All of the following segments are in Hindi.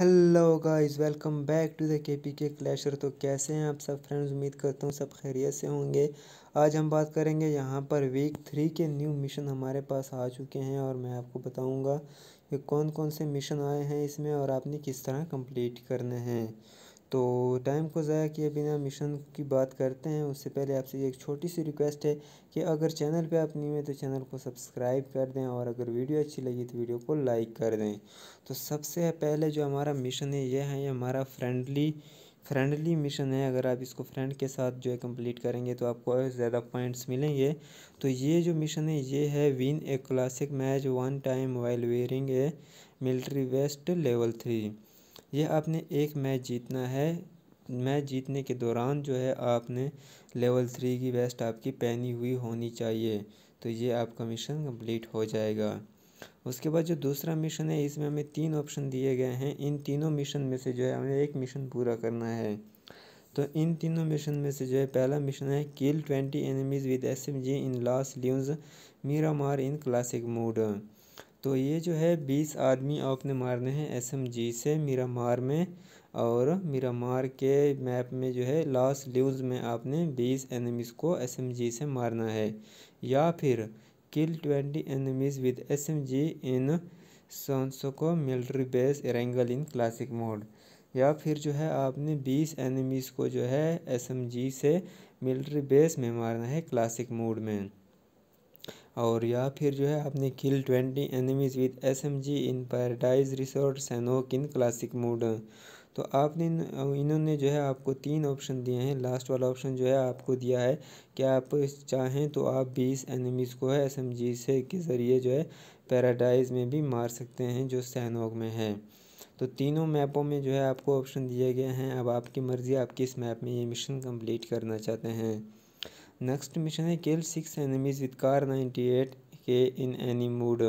hello guys welcome back to the K P K clasher तो कैसे हैं आप सब फ्रेंड्स उम्मीद करता हूँ सब खैरियत से होंगे आज हम बात करेंगे यहाँ पर वीक थ्री के न्यू मिशन हमारे पास आ चुके हैं और मैं आपको बताऊँगा कि कौन कौन से मिशन आए हैं इसमें और आपने किस तरह कंप्लीट करने हैं तो टाइम को ज़ाया किए बिना मिशन की बात करते हैं उससे पहले आपसे ये एक छोटी सी रिक्वेस्ट है कि अगर चैनल पे आप न्यू हैं तो चैनल को सब्सक्राइब कर दें और अगर वीडियो अच्छी लगी तो वीडियो को लाइक कर दें तो सबसे पहले जो हमारा मिशन है यह है ये हमारा फ्रेंडली फ्रेंडली मिशन है अगर आप इसको फ्रेंड के साथ जो है कम्प्लीट करेंगे तो आपको ज़्यादा पॉइंट्स मिलेंगे तो ये जो मिशन है ये है win a classic match one time while wearing a military vest level three यह आपने एक मैच जीतना है मैच जीतने के दौरान जो है आपने लेवल थ्री की वेस्ट आपकी पहनी हुई होनी चाहिए तो ये आपका मिशन कंप्लीट हो जाएगा उसके बाद जो दूसरा मिशन है इसमें हमें तीन ऑप्शन दिए गए हैं इन तीनों मिशन में से जो है हमें एक मिशन पूरा करना है तो इन तीनों मिशन में से जो है पहला मिशन है kill twenty enemies with S M G in last ल्यूज Miramar in classic mode तो ये जो है बीस आदमी आपने मारने हैं एस एम जी से मीरामार में और मीरामार के मैप में जो है लास्ट ल्यूज में आपने बीस एनिमीज़ को एस एम जी से मारना है या फिर kill twenty enemies with S M G in Sosnovka military base Erangel in classic mode या फिर जो है आपने बीस एनिमीज़ को जो है एस एम जी से मिलिट्री बेस में मारना है क्लासिक मोड में और या फिर जो है आपने kill twenty enemies with S M G in paradise resort Sanhok in classic mode तो आपने इन्होंने जो है आपको तीन ऑप्शन दिए हैं लास्ट वाला ऑप्शन जो है आपको दिया है कि आप चाहें तो आप बीस एनिमीज़ को है एस एम जी से के ज़रिए जो है पैराडाइज में भी मार सकते हैं जो सैनोक में है तो तीनों मैपों में जो है आपको ऑप्शन दिए गए हैं अब आपकी मर्ज़ी आप किस मैप में ये मिशन कंप्लीट करना चाहते हैं नेक्स्ट मिशन है kill six enemies with Kar ninety eight K in any mode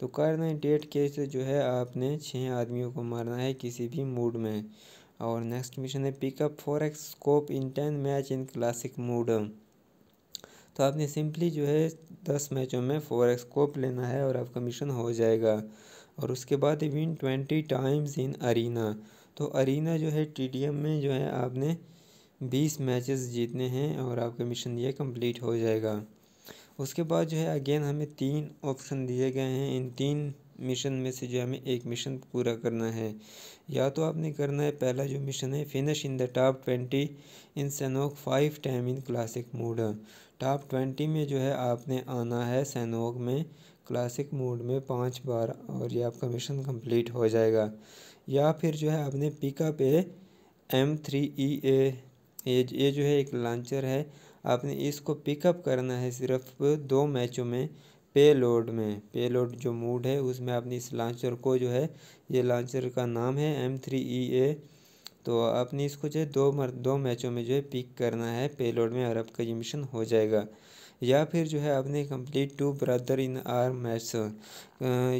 तो कार नाइन्टी एट के से जो है आपने छः आदमियों को मारना है किसी भी मूड में और नेक्स्ट मिशन है pickup four X scope in ten match in classic mode तो आपने सिंपली जो है दस मैचों में फोर एक्स स्कोप लेना है और आपका मिशन हो जाएगा और उसके बाद win twenty times in arena तो अरीना जो है टी में जो है आपने बीस मैचेस जीतने हैं और आपका मिशन ये कंप्लीट हो जाएगा उसके बाद जो है अगेन हमें तीन ऑप्शन दिए गए हैं इन तीन मिशन में से जो हमें एक मिशन पूरा करना है या तो आपने करना है पहला जो मिशन है finish in the top twenty in Sanhok five time in classic mode top twenty में जो है आपने आना है सनोक में क्लासिक मूड में पाँच बार और ये आपका मिशन कंप्लीट हो जाएगा या फिर जो है आपने pickup A M three E A ये ये जो है एक लॉन्चर है आपने इसको पिकअप करना है सिर्फ दो मैचों में पे लोड में पे लोड जो मूड है उसमें आपने इस लॉन्चर को जो है ये लॉन्चर का नाम है एम थ्री ई ए तो आपने इसको जो है दो मर दो मैचों में जो है पिक करना है पे लोड में और आपका ये मिशन हो जाएगा या फिर जो है आपने complete two brother in arm match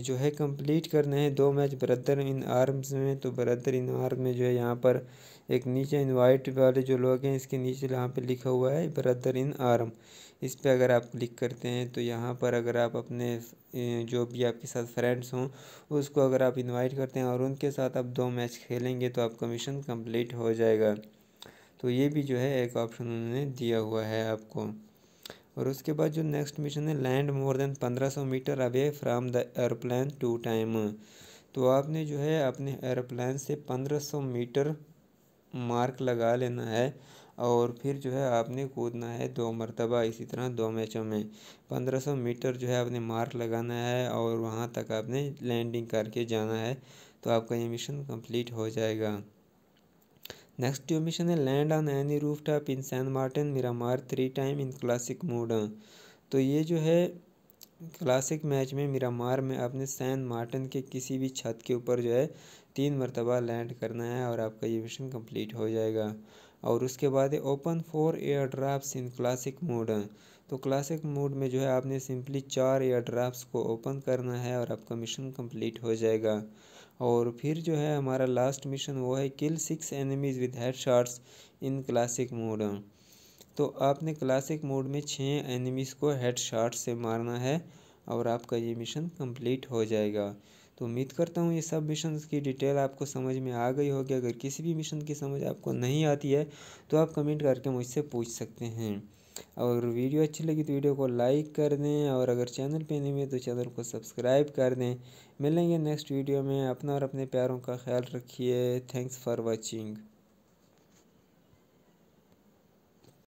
जो है कंप्लीट करने हैं दो मैच ब्रदर इन आर्म्स में तो ब्रदर इन आर्म में जो है यहाँ पर एक नीचे इनवाइट वाले जो लोग हैं इसके नीचे यहाँ पे लिखा हुआ है ब्रदर इन आर्म इस पर अगर आप क्लिक करते हैं तो यहाँ पर अगर आप अपने जो भी आपके साथ फ्रेंड्स हों उसको अगर आप इनवाइट करते हैं और उनके साथ आप दो मैच खेलेंगे तो आपका मिशन कंप्लीट हो जाएगा तो ये भी जो है एक ऑप्शन उन्होंने दिया हुआ है आपको और उसके बाद जो नेक्स्ट मिशन है लैंड मोर देन पंद्रह सौ metre away from the aeroplane two time तो आपने जो है अपने एयरप्लान से पंद्रह सौ मीटर मार्क लगा लेना है और फिर जो है आपने कूदना है दो मरतबा इसी तरह दो मैचों में पंद्रह सौ मीटर जो है आपने मार्क लगाना है और वहाँ तक आपने लैंडिंग करके जाना है तो आपका ये मिशन कंप्लीट हो जाएगा जो मिशन है land any roof any in San Martin Martin मार three time in classic mode तो ये जो है क्लासिक मैच में मिरामार में आपने सैन मार्टिन के किसी भी छत के ऊपर जो है तीन मरतबा लैंड करना है और आपका ये मिशन कंप्लीट हो जाएगा और उसके बाद है open four air drops in classic mode तो क्लासिक मूड में जो है आपने सिंपली चार एयर ड्राफ्ट को ओपन करना है और आपका मिशन कम्प्लीट हो जाएगा और फिर जो है हमारा लास्ट मिशन वो है kill six enemies with head shots in classic mode तो आपने क्लासिक मोड में छः एनिमीज़ को हेड शार्ट से मारना है और आपका ये मिशन कंप्लीट हो जाएगा तो उम्मीद करता हूँ ये सब मिशन की डिटेल आपको समझ में आ गई होगी अगर किसी भी मिशन की समझ आपको नहीं आती है तो आप कमेंट करके मुझसे पूछ सकते हैं और वीडियो अच्छी लगी तो वीडियो को लाइक कर दें और अगर चैनल पे नहीं हुए तो चैनल को सब्सक्राइब कर दें मिलेंगे नेक्स्ट वीडियो में अपना और अपने प्यारों का ख्याल रखिए थैंक्स फॉर वॉचिंग